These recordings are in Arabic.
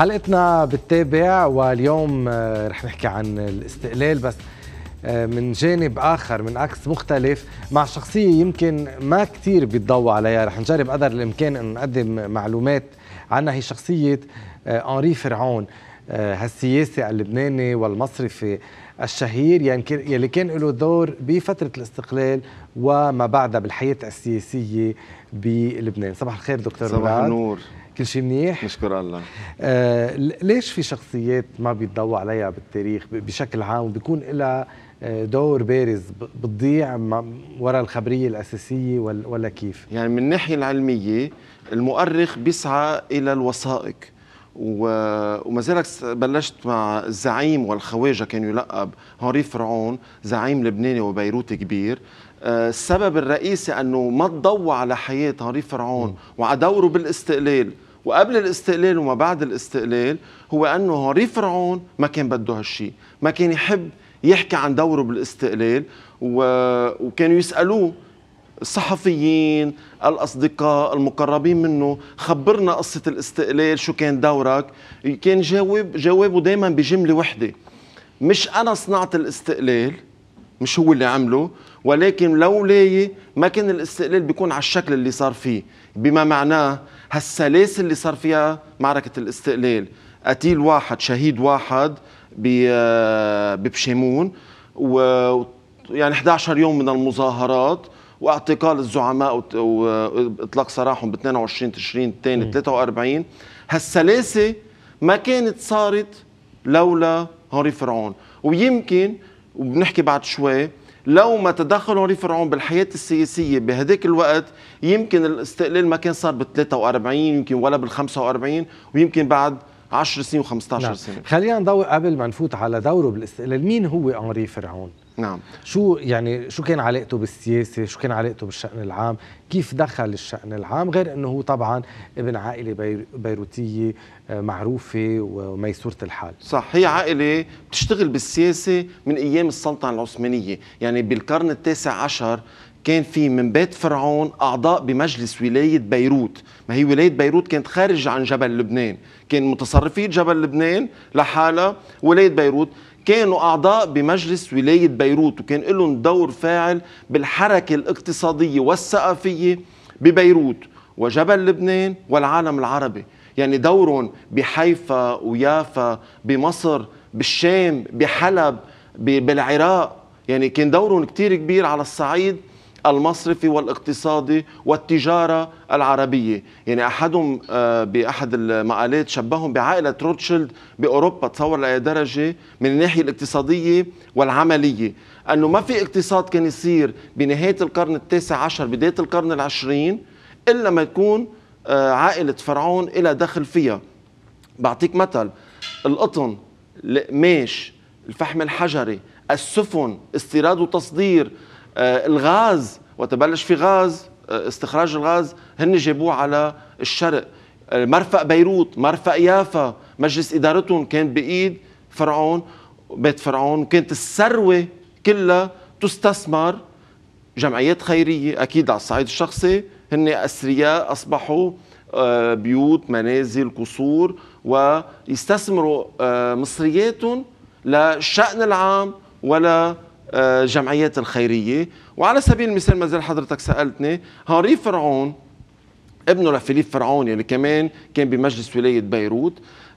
حلقتنا بتتابع واليوم آه، رح نحكي عن الاستقلال بس آه، من جانب اخر من عكس مختلف مع شخصيه يمكن ما كثير بيتضوا عليها رح نجرب قدر الامكان انه نقدم معلومات عنها هي شخصيه انري آه، فرعون هالسياسي اللبناني والمصرفي الشهير يعني يلي كان له دور بفتره الاستقلال وما بعدها بالحياه السياسيه بلبنان صباح الخير دكتور صباح النور كل شيء منيح؟ نشكر الله آه ليش في شخصيات ما بيتضوا عليها بالتاريخ بشكل عام وبيكون لها آه، دور بارز بتضيع وراء الخبريه الاساسيه ولا كيف؟ يعني من الناحيه العلميه المؤرخ بيسعى الى الوثائق وما زالك بلشت مع الزعيم والخواجه كان يلقب هنري فرعون زعيم لبناني وبيروت كبير آه، السبب الرئيسي انه ما تضوى على حياه هنري فرعون وعلى دوره بالاستقلال وقبل الاستقلال وما بعد الاستقلال هو انه هنري فرعون ما كان بده هالشيء ما كان يحب يحكي عن دوره بالاستقلال و... وكانوا يسالوه الصحفيين الأصدقاء المقربين منه خبرنا قصة الاستقلال شو كان دورك كان جاوب جوابه دايما بجملة وحدة مش أنا صنعت الاستقلال مش هو اللي عمله ولكن لولاي ما كان الاستقلال بيكون على الشكل اللي صار فيه بما معناه هالسلاسل اللي صار فيها معركة الاستقلال قتيل واحد شهيد واحد آه، ببشيمون و يعني 11 يوم من المظاهرات واعتقال الزعماء واطلاق سراحهم ب 22 تشرين الثاني 43 هالسلاسه ما كانت صارت لولا هنري فرعون ويمكن وبنحكي بعد شوي لو ما تدخلوا ريفرعون بالحياة السياسية بهذاك الوقت يمكن الاستقلال ما كان صار بال 43 يمكن ولا بال 45 ويمكن بعد 10 سنين و15 نعم. سنه خلينا نضوي قبل ما نفوت على دوره بالاستقلال مين هو انري فرعون نعم شو يعني شو كان علاقته بالسياسه شو كان علاقته بالشان العام كيف دخل الشان العام غير انه هو طبعا ابن عائله بيروتيه آه، معروفه وميسوره الحال صح هي عائله بتشتغل بالسياسه من ايام السلطنه العثمانيه يعني بالقرن التاسع عشر كان في من بيت فرعون اعضاء بمجلس ولايه بيروت، ما هي ولايه بيروت كانت خارج عن جبل لبنان، كان متصرفي جبل لبنان لحالها ولايه بيروت كانوا اعضاء بمجلس ولايه بيروت وكان لهم دور فاعل بالحركه الاقتصاديه والثقافيه ببيروت وجبل لبنان والعالم العربي، يعني دورهم بحيفا ويافا بمصر بالشام بحلب بالعراق يعني كان دورهم كتير كبير على الصعيد المصرفي والاقتصادي والتجارة العربية يعني أحدهم آه، بأحد المقالات شبههم بعائلة روتشيلد بأوروبا تصور لأي درجة من الناحية الاقتصادية والعملية أنه ما في اقتصاد كان يصير بنهاية القرن التاسع عشر بداية القرن العشرين إلا ما يكون آه، عائلة فرعون إلى دخل فيها بعطيك مثل القطن القماش الفحم الحجري السفن استيراد وتصدير آه، الغاز وقت بلش في غاز آه، استخراج الغاز هن جابوه على الشرق آه، مرفق بيروت مرفق يافا مجلس ادارتهم كان بايد فرعون بيت فرعون وكانت الثروه كلها تستثمر جمعيات خيريه اكيد على الصعيد الشخصي هن اثرياء اصبحوا بيوت منازل قصور ويستثمروا مصرياتهم للشأن العام ولا الجمعيات آه، الخيريه وعلى سبيل المثال ما زال حضرتك سالتني هنري فرعون ابنه لفيليب فرعون يلي يعني كمان كان بمجلس ولايه بيروت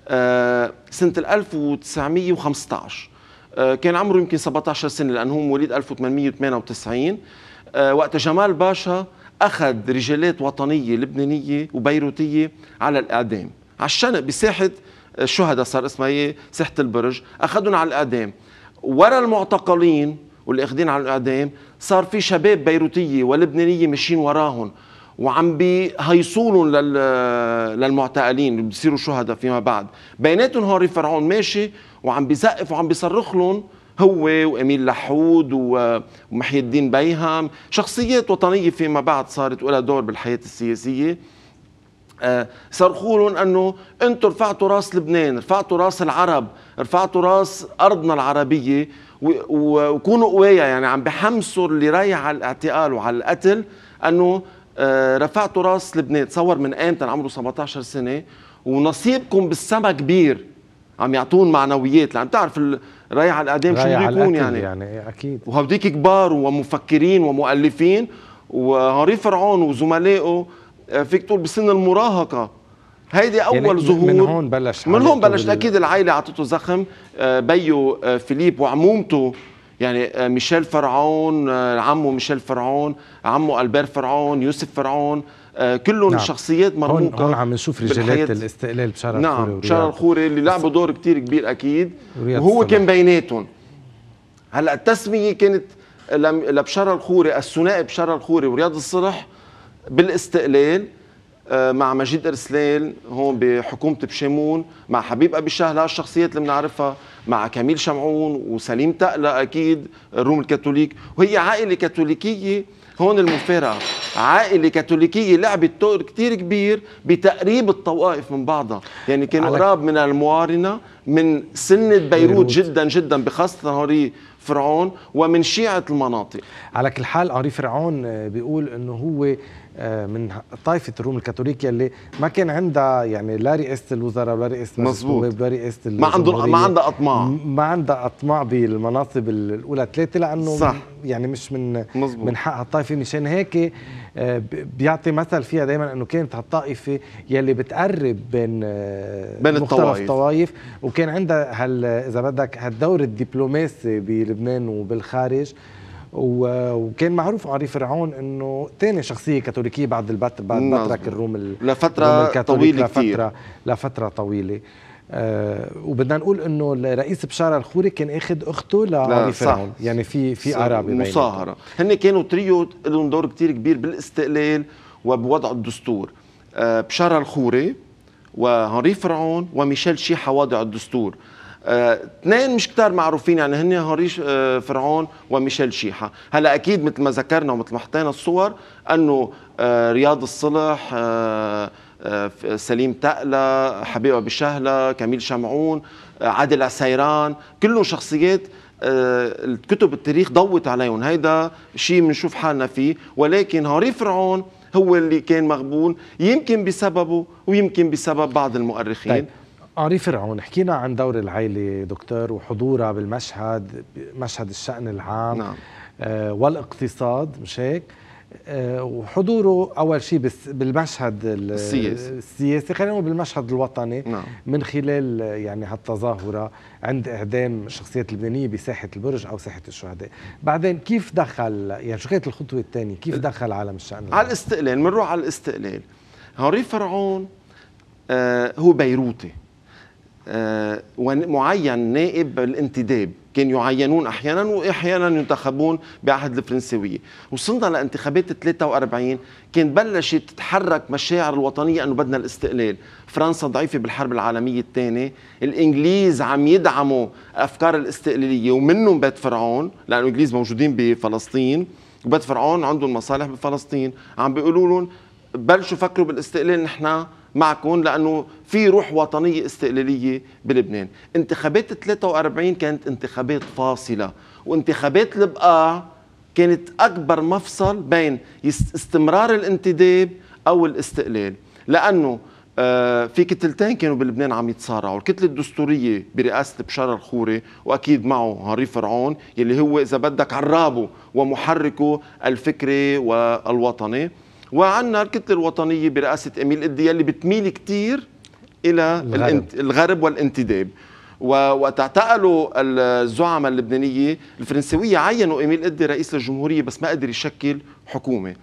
آه، سنه 1915 آه، كان عمره يمكن 17 سنه لانه هو مواليد 1898 وقت جمال باشا اخذ رجالات وطنيه لبنانيه وبيروتيه على الاعدام على الشنق بساحه الشهداء صار اسمها إيه؟ ساحه البرج اخذهم على الاعدام ورا المعتقلين واللي اخذين على الاعدام صار في شباب بيروتيه ولبنانيه ماشيين وراهم وعم بيهيصولهم للمعتقلين اللي بصيروا شهداء فيما بعد بيناتهم هوري فرعون ماشي وعم بيزقف وعم بيصرخ لهم هو واميل لحود ومحي الدين بيهم شخصيات وطنيه فيما بعد صارت ولا دور بالحياه السياسيه آه، صرخوا لهم انه انتم رفعتوا راس لبنان، رفعتوا راس العرب، رفعتوا راس ارضنا العربيه وكونوا قوية يعني عم بحمسوا اللي رايح على الاعتقال وعلى القتل انه آه، رفعتوا راس لبنان تصور من امتى عمره 17 سنه ونصيبكم بالسما كبير عم يعطون معنويات لان بتعرف الرايع على الاعدام شو بيكون يعني يعني إيه، اكيد وهوديك كبار ومفكرين ومؤلفين وهنري فرعون وزملائه آه، فيك تقول بسن المراهقه هيدي يعني اول يعني ظهور من هون بلش من هون بلشت اكيد العائله عطته زخم آه، بيو آه، فيليب وعمومته يعني آه، ميشيل فرعون عمه ميشيل فرعون عمه البير فرعون يوسف فرعون كلهم نعم. شخصيات مرموقه هون, هون عم نشوف رجالات الاستقلال بشارع نعم الخوري نعم بشارع الخوري اللي لعبوا دور كتير كبير اكيد وهو الصلاح. كان بيناتهم هلا التسميه كانت لبشارة الخوري الثنائي بشارة الخوري ورياض الصلح بالاستقلال آه، مع مجيد ارسلال هون بحكومه بشامون مع حبيب ابي الشهل الشخصيات اللي بنعرفها مع كميل شمعون وسليم تقلا اكيد الروم الكاثوليك وهي عائله كاثوليكيه هون المفارقه عائله كاثوليكيه لعبت دور كثير كبير بتقريب الطوائف من بعضها يعني كانوا قراب من الموارنه من سنه بيروت جدا جدا بخاصه هوري فرعون ومن شيعه المناطق على كل حال هوري فرعون آه، بيقول انه هو آه، من طائفه الروم الكاثوليكيه اللي ما كان عندها يعني لا رئاسه الوزراء ولا رئاسه مظبوط ولا رئاسه ما عنده ما عندها اطماع ما عندها اطماع بالمناصب الاولى ثلاثه لانه صح يعني مش من مزبوط. من حقها الطائفه مشان هيك آه، بيعطي مثل فيها دائما انه كانت هالطائفه يلي بتقرب بين آه، بين مختلف الطوائف وكان عندها هال اذا بدك هالدور الدبلوماسي بلبنان وبالخارج وكان معروف علي فرعون انه ثاني شخصيه كاثوليكيه بعد البت بعد نعم. بترك الروم لفتره الروم طويله لفترة كتير لفتره طويله آه وبدنا نقول انه الرئيس بشاره الخوري كان اخذ اخته لعلي فرعون يعني في في قرابه مصاهره هن كانوا تريو لهم دور كثير كبير بالاستقلال وبوضع الدستور آه بشاره الخوري وهنري فرعون وميشيل شيحة واضع الدستور اثنين مش كتار معروفين يعني هن هوريش آه، فرعون وميشيل شيحة هلا اكيد مثل ما ذكرنا ومثل ما حطينا الصور انه آه، رياض الصلح آه، سليم تقلة حبيبة بشهلة كميل شمعون عادل عسيران كلهم شخصيات الكتب التاريخ ضوت عليهم هيدا شيء بنشوف حالنا فيه ولكن هوري فرعون هو اللي كان مغبون يمكن بسببه ويمكن بسبب بعض المؤرخين طيب. اري فرعون حكينا عن دور العائله دكتور وحضورها بالمشهد مشهد الشأن العام نعم. آه، والاقتصاد مش هيك آه، وحضوره أول شيء بالمشهد السياسي السياسي خلينا نقول بالمشهد الوطني نعم. من خلال يعني هالتظاهرة عند إعدام الشخصيات اللبنانية بساحة البرج أو ساحة الشهداء بعدين كيف دخل يعني شو كانت الخطوة الثانية كيف دخل عالم الشأن العام؟ على الاستقلال بنروح على الاستقلال هنري فرعون آه هو بيروتي آه، معين نائب الانتداب كان يعينون احيانا واحيانا ينتخبون بعهد الفرنسويه وصلنا لانتخابات 43 كان بلشت تتحرك مشاعر الوطنيه انه بدنا الاستقلال فرنسا ضعيفه بالحرب العالميه الثانيه الانجليز عم يدعموا افكار الاستقلاليه ومنهم بيت فرعون لانه الانجليز موجودين بفلسطين وبيت فرعون عندهم مصالح بفلسطين عم بيقولوا لهم بلشوا فكروا بالاستقلال نحن معكم لانه في روح وطنيه استقلاليه بلبنان انتخابات 43 كانت انتخابات فاصله وانتخابات البقاع كانت اكبر مفصل بين استمرار الانتداب او الاستقلال لانه آه، في كتلتين كانوا بلبنان عم يتصارعوا الكتلة الدستورية برئاسة بشار الخوري وأكيد معه هاري فرعون يلي هو إذا بدك عرابه ومحركه الفكري والوطني وعندنا الكتله الوطنيه برئاسه اميل قدي اللي بتميل كثير الى الغرب, الغرب والانتداب وتعتقلوا اعتقلوا الزعماء اللبنانيه الفرنسويه عينوا ايميل قدي رئيس للجمهوريه بس ما قدر يشكل حكومه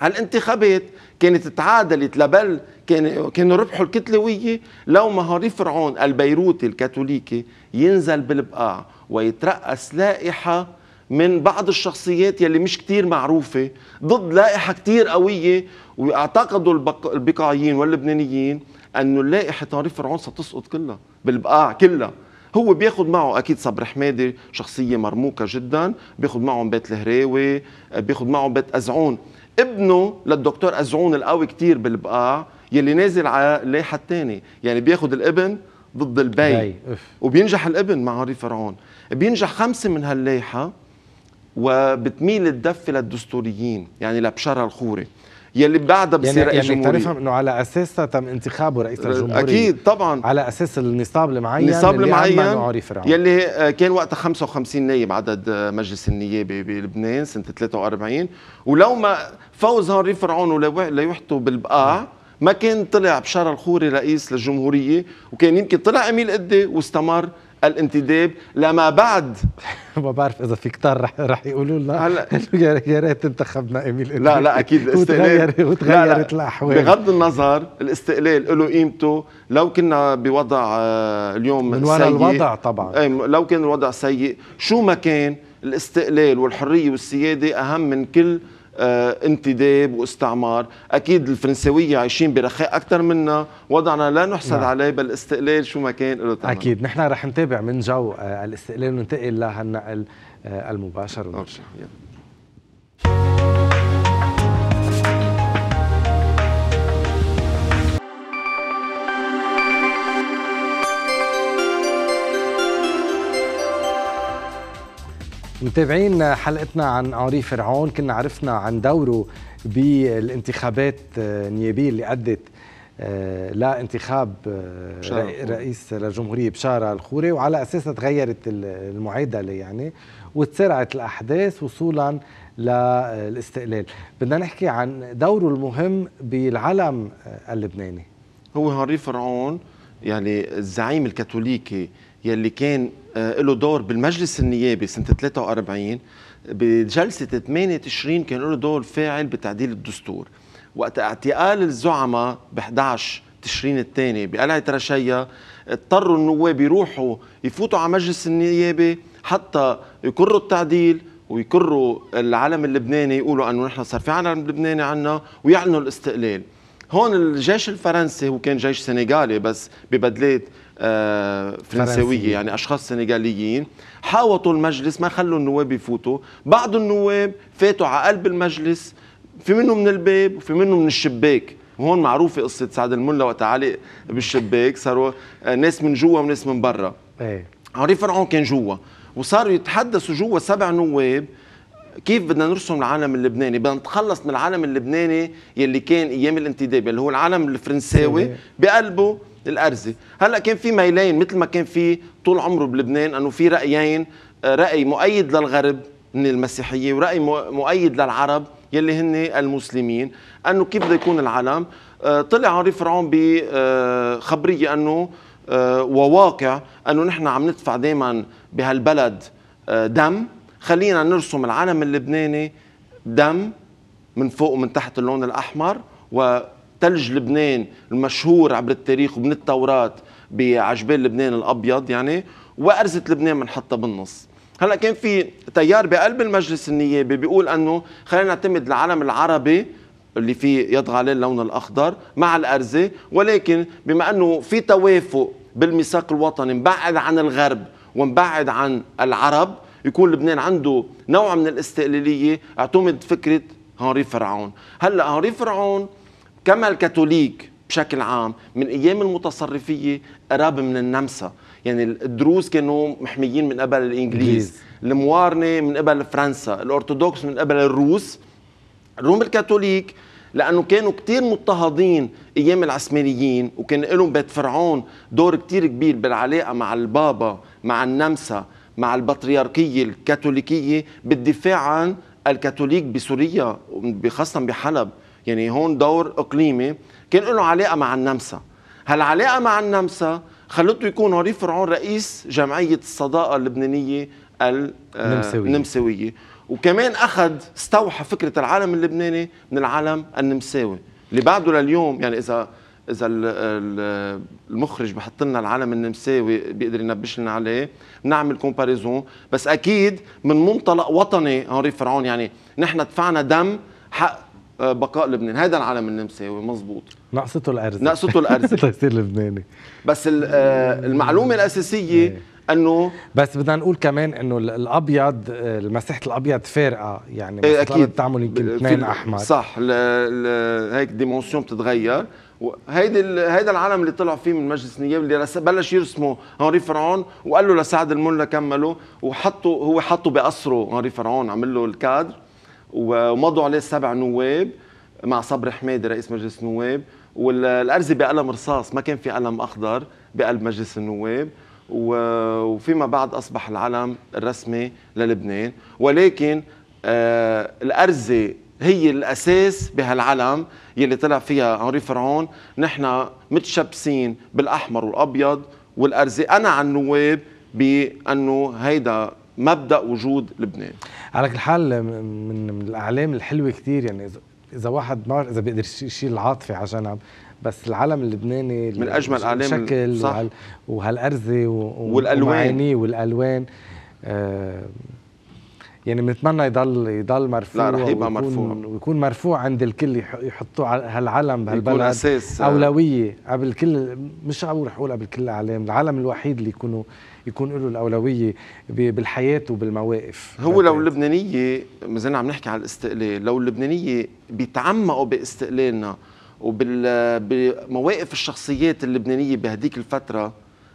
هالانتخابات الانتخابات كانت تعادلت لبل كان كانوا ربحوا الكتلويه لو ما هاري فرعون البيروتي الكاثوليكي ينزل بالبقاع ويترأس لائحه من بعض الشخصيات يلي مش كتير معروفة ضد لائحة كتير قوية واعتقدوا البقاعيين واللبنانيين أنه اللائحة تنظيف فرعون ستسقط كلها بالبقاع كلها هو بياخد معه اكيد صبر حمادي شخصيه مرموقه جدا بياخد معهم بيت الهراوي بياخد معهم بيت ازعون ابنه للدكتور ازعون القوي كتير بالبقاع يلي نازل على اللائحه الثانيه يعني بياخد الابن ضد البي وبينجح الابن مع هنري فرعون بينجح خمسه من هاللائحه وبتميل الدف للدستوريين يعني لبشارة الخوري يلي بعدها يعني بصير يعني, يعني تفهم انه على اساسها تم انتخابه رئيس الجمهوريه اكيد طبعا على اساس النصاب المعين نصاب المعين يلي آه، كان وقتها 55 نائب عدد آه، مجلس النيابه بلبنان سنه 43 ولو ما فوز هنري فرعون ليحتوا بالبقاع ما كان طلع بشار الخوري رئيس للجمهوريه وكان يمكن طلع اميل قدي واستمر الانتداب لما بعد ما بعرف اذا في كتار رح رح يقولوا لنا هلا يا ريت انتخبنا ايميل لا لا اكيد الاستقلال وتغيرت الاحوال بغض النظر الاستقلال له قيمته لو كنا بوضع آه، اليوم من وراء الوضع طبعا اي لو كان الوضع سيء شو ما كان الاستقلال والحريه والسياده اهم من كل آه، انتداب واستعمار اكيد الفرنسويه عايشين برخاء اكثر منا وضعنا لا نحسد نعم. عليه بل استقلال شو ما كان له اكيد نحن رح نتابع من جو آه، الاستقلال وننتقل لهالنقل آه، المباشر ونرجع متابعين حلقتنا عن أنري فرعون كنا عرفنا عن دوره بالانتخابات آه، النيابية اللي أدت آه، لانتخاب آه، رئيس الجمهورية بشارة الخوري وعلى أساسها تغيرت المعادلة يعني وتسارعت الأحداث وصولا للاستقلال بدنا نحكي عن دوره المهم بالعلم اللبناني هو هنري فرعون يعني الزعيم الكاثوليكي يلي كان آه، له دور بالمجلس النيابي سنه 43 بجلسه 8 تشرين كان له دور فاعل بتعديل الدستور وقت اعتقال الزعماء ب 11 تشرين الثاني بقلعه رشيا اضطروا النواب يروحوا يفوتوا على مجلس النيابه حتى يكروا التعديل ويكروا العلم اللبناني يقولوا انه نحن صار في علم لبناني عنا ويعلنوا الاستقلال هون الجيش الفرنسي هو كان جيش سنغالي بس ببدلات آه، فرنساويه يعني اشخاص سنغاليين حاوطوا المجلس ما خلوا النواب يفوتوا بعض النواب فاتوا على قلب المجلس في منهم من الباب وفي منهم من الشباك وهون معروفه قصه سعد الملا وقت علق بالشباك صاروا آه، ناس من جوا وناس من برا ايه هنري فرعون كان جوا وصاروا يتحدثوا جوا سبع نواب كيف بدنا نرسم العالم اللبناني بدنا نتخلص من العالم اللبناني يلي كان ايام الانتداب اللي هو العالم الفرنساوي بقلبه الارزي هلا كان في ميلين مثل ما كان في طول عمره بلبنان انه في رايين آه، راي مؤيد للغرب من المسيحيه وراي مؤيد للعرب يلي هن المسلمين انه كيف بده يكون العالم آه، طلع هنري فرعون بخبريه آه، انه وواقع انه نحن عم ندفع دائما بهالبلد دم خلينا نرسم العلم اللبناني دم من فوق ومن تحت اللون الأحمر وتلج لبنان المشهور عبر التاريخ ومن التوراة بعجبال لبنان الأبيض يعني وأرزة لبنان بنحطها بالنص هلا كان في تيار بقلب المجلس النيابي بيقول انه خلينا نعتمد العلم العربي اللي فيه يطغى عليه اللون الاخضر مع الارزه ولكن بما انه في توافق بالميثاق الوطني مبعد عن الغرب ومبعد عن العرب يكون لبنان عنده نوع من الاستقلاليه اعتمد فكره هنري فرعون هلا هنري فرعون كما الكاثوليك بشكل عام من ايام المتصرفيه قراب من النمسا يعني الدروز كانوا محميين من قبل الانجليز الموارنه من قبل فرنسا الارثوذكس من قبل الروس الروم الكاثوليك لانه كانوا كتير مضطهدين ايام العثمانيين وكان لهم بيت فرعون دور كتير كبير بالعلاقه مع البابا مع النمسا مع البطريركية الكاثوليكية بالدفاع عن الكاثوليك بسوريا بخاصة بحلب يعني هون دور إقليمي كان له علاقة مع النمسا هالعلاقة مع النمسا خلته يكون هوري فرعون رئيس جمعية الصداقة اللبنانية آه، النمساوية النمساوية وكمان أخذ استوحى فكرة العالم اللبناني من العالم النمساوي اللي بعده لليوم يعني إذا اذا المخرج بحط لنا العلم النمساوي بيقدر ينبش لنا عليه بنعمل كومباريزون بس اكيد من منطلق وطني هنري فرعون يعني نحن دفعنا دم حق آه، بقاء لبنان هذا العلم النمساوي مزبوط نقصته الارز نقصته الارز تصير لبناني بس آه، المعلومه الاساسيه إيه. انه بس بدنا نقول كمان انه الابيض آه، مساحه الابيض فارقه يعني ايه اكيد بتعمل يمكن اثنين احمر صح لـ لـ هيك ديمونسيون بتتغير هيدي هيدا العالم اللي طلع فيه من مجلس النيابه اللي بلش يرسمه هنري فرعون وقال له لسعد الملا كمله وحطوا هو حطه بقصره هنري فرعون عمل له الكادر ومضوا عليه سبع نواب مع صبري حميدي رئيس مجلس النواب والارزي بقلم رصاص ما كان في قلم اخضر بقلب مجلس النواب وفيما بعد أصبح العلم الرسمي للبنان ولكن آه، الأرزة هي الأساس بهالعلم يلي طلع فيها هنري فرعون نحن متشبسين بالأحمر والأبيض والأرزة أنا عن النواب بأنه هيدا مبدا وجود لبنان على كل حال من, من الاعلام الحلوه كثير يعني اذا واحد ما اذا بيقدر يشيل العاطفه على جنب بس العلم اللبناني من اجمل اعلام الشكل صح وهالارزه والالوان والالوان آه يعني بنتمنى يضل يضل مرفوع لا رح يبقى مرفوع ويكون مرفوع عند الكل يحطوه هالعلم بهالبلد يكون اساس آه. اولويه قبل كل مش عم رح اقول قبل كل الاعلام العلم الوحيد اللي يكونوا يكون له الاولويه بالحياه وبالمواقف هو لو اللبنانيه مازلنا عم نحكي على الاستقلال لو اللبنانيه بيتعمقوا باستقلالنا وبمواقف الشخصيات اللبنانيه بهديك الفتره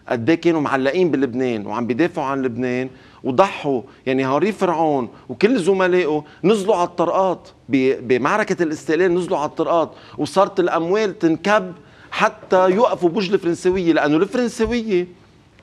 قد إيه كانوا معلقين بلبنان وعم بيدافعوا عن لبنان وضحوا يعني هاري فرعون وكل زملائه نزلوا على الطرقات بمعركه الاستقلال نزلوا على الطرقات وصارت الاموال تنكب حتى يوقفوا بوج الفرنسويه لانه الفرنسويه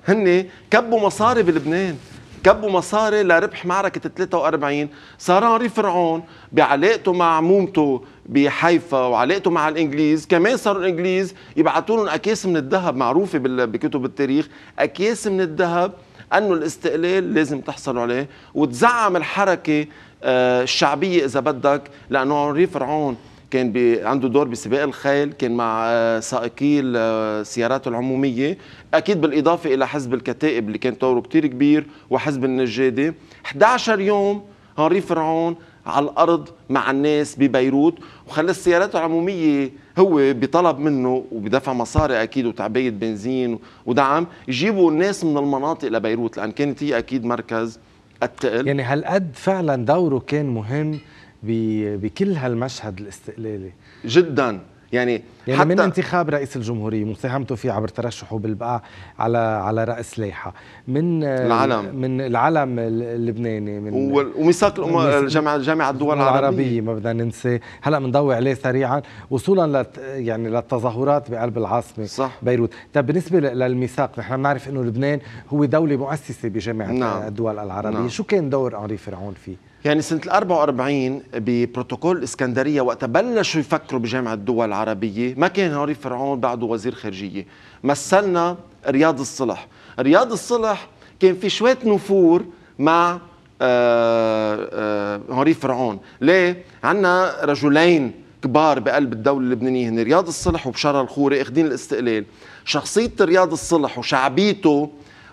هن كبوا مصاري بلبنان كبوا مصاري لربح معركة 43 صار هنري فرعون بعلاقته مع عمومته بحيفا وعلاقته مع الانجليز كمان صاروا الانجليز يبعثوا لهم اكياس من الذهب معروفه بكتب التاريخ اكياس من الذهب انه الاستقلال لازم تحصلوا عليه وتزعم الحركه آه، الشعبيه اذا بدك لانه عمري فرعون كان عنده دور بسباق الخيل كان مع آه، سائقي السيارات آه، العمومية أكيد بالإضافة إلى حزب الكتائب اللي كان دوره كتير كبير وحزب النجادة 11 يوم هنري فرعون على الارض مع الناس ببيروت وخلى السيارات العموميه هو بطلب منه وبدفع مصاري اكيد وتعبئه بنزين ودعم يجيبوا الناس من المناطق لبيروت لان كانت هي اكيد مركز التقل يعني هالقد فعلا دوره كان مهم بكل هالمشهد الاستقلالي جدا يعني, يعني حتى من انتخاب رئيس الجمهورية مساهمته فيه عبر ترشحه بالبقاع على على رأس لايحة من العلم من العلم اللبناني من وميثاق الجامعة جامعة الدول العربية, العربية ما بدنا ننسى هلا بنضوي عليه سريعا وصولا لت يعني للتظاهرات بقلب العاصمة صح. بيروت طب بالنسبة للميثاق نحن بنعرف انه لبنان هو دولة مؤسسة بجامعة نعم. الدول العربية نعم. شو كان دور أنري فرعون فيه يعني سنة 44 ببروتوكول اسكندرية وقت بلشوا يفكروا بجامعة الدول العربية ما كان هوري فرعون بعده وزير خارجية مثلنا رياض الصلح رياض الصلح كان في شوية نفور مع هنري آه، آه، فرعون ليه؟ عنا رجلين كبار بقلب الدولة اللبنانية هن رياض الصلح وبشارة الخوري اخذين الاستقلال شخصية رياض الصلح وشعبيته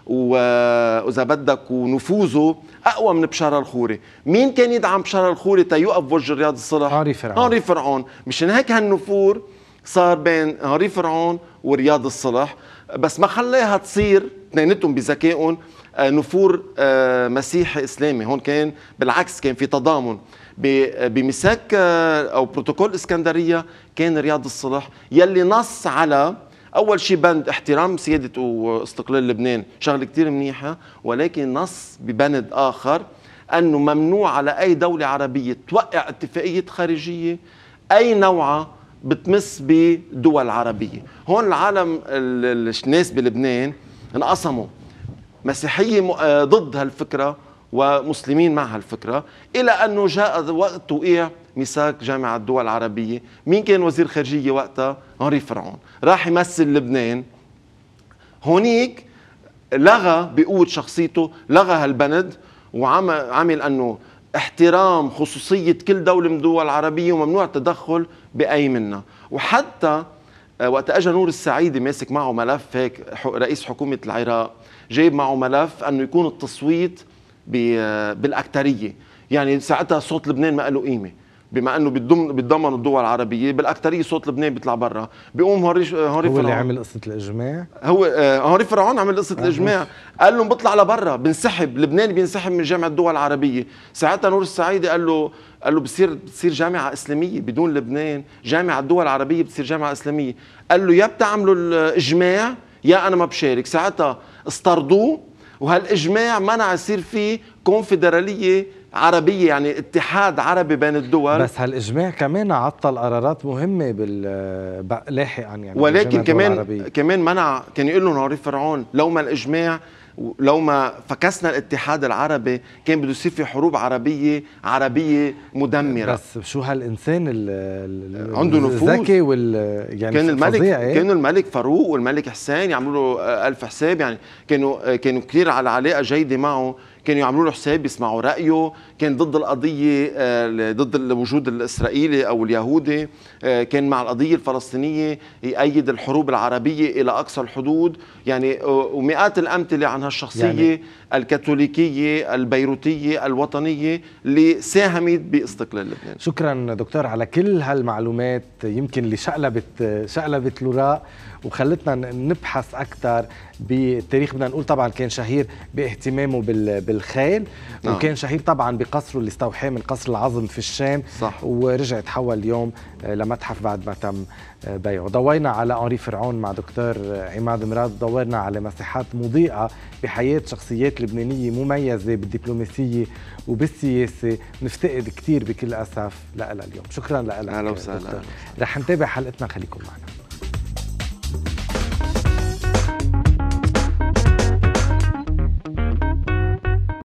واذا بدك ونفوذه اقوى من بشاره الخوري مين كان يدعم بشاره الخوري تيوقف وجه رياض الصلاح هنري فرعون هنري فرعون مشان هيك هالنفور صار بين هنري فرعون ورياض الصلاح بس ما خلاها تصير اثنيناتهم بذكائهم آه، نفور آه، مسيحي اسلامي هون كان بالعكس كان في تضامن آه، بمساك او بروتوكول اسكندريه كان رياض الصلح يلي نص على اول شيء بند احترام سياده واستقلال لبنان شغله كثير منيحه ولكن نص ببند اخر انه ممنوع على اي دوله عربيه توقع اتفاقيه خارجيه اي نوعها بتمس بدول عربيه هون العالم الناس بلبنان انقسموا مسيحيه آه، ضد هالفكره ومسلمين مع هالفكره الى انه جاء وقت توقيع ميثاق جامعة الدول العربية مين كان وزير خارجية وقتها هنري فرعون راح يمثل لبنان هونيك لغى بقوة شخصيته لغى هالبند وعمل أنه احترام خصوصية كل دولة من الدول العربية وممنوع التدخل بأي منها وحتى آه، وقت اجى نور السعيدي ماسك معه ملف هيك رئيس حكومه العراق جايب معه ملف انه يكون التصويت بالاكثريه يعني ساعتها صوت لبنان ما له قيمه بما انه بتضمن بتضمنوا الدول العربيه بالاكثريه صوت لبنان بيطلع برا بيقوم هنري هنري هو فرعون. اللي عمل قصه الاجماع هو هنري آه، فرعون عمل قصه الاجماع قال لهم بطلع لبرا بنسحب لبنان بينسحب من جامعه الدول العربيه ساعتها نور السعيدي قال له قال له بصير بتصير جامعه اسلاميه بدون لبنان جامعه الدول العربيه بتصير جامعه اسلاميه قال له يا بتعملوا الاجماع يا انا ما بشارك ساعتها استرضوه وهالاجماع منع يصير فيه كونفدراليه عربية يعني اتحاد عربي بين الدول بس هالإجماع كمان عطل قرارات مهمة بال لاحقا يعني ولكن كمان كمان منع كان يقول لهم عريف فرعون لو ما الإجماع لو ما فكسنا الاتحاد العربي كان بده يصير في حروب عربيه عربيه مدمره بس شو هالانسان ال عنده نفوذ الذكي وال يعني كان الملك إيه؟ كان الملك فاروق والملك حسين يعملوا له الف حساب يعني كانوا كانوا كثير على علاقه جيده معه كانوا يعملوا له حساب يسمعوا رايه كان ضد القضيه آه، ضد الوجود الاسرائيلي او اليهودي آه، كان مع القضيه الفلسطينيه يأيد الحروب العربيه الى اقصى الحدود يعني آه، ومئات الامثله عن هالشخصيه يعني الكاثوليكيه البيروتيه الوطنيه اللي ساهمت باستقلال لبنان شكرا دكتور على كل هالمعلومات يمكن اللي شقلبت شقلبت لوراء وخلتنا نبحث اكثر بالتاريخ بدنا نقول طبعا كان شهير باهتمامه بال بالخيل نعم. وكان شهير طبعا بقصره اللي استوحاه من قصر العظم في الشام صح. ورجع تحول اليوم آه، لمتحف بعد ما تم آه، بيعه ضوينا على أنري فرعون مع دكتور آه، عماد مراد دورنا على مساحات مضيئة بحياة شخصيات لبنانية مميزة بالدبلوماسية وبالسياسة نفتقد كثير بكل أسف لها اليوم شكرا لألا أهلا وسهلا رح نتابع حلقتنا خليكم معنا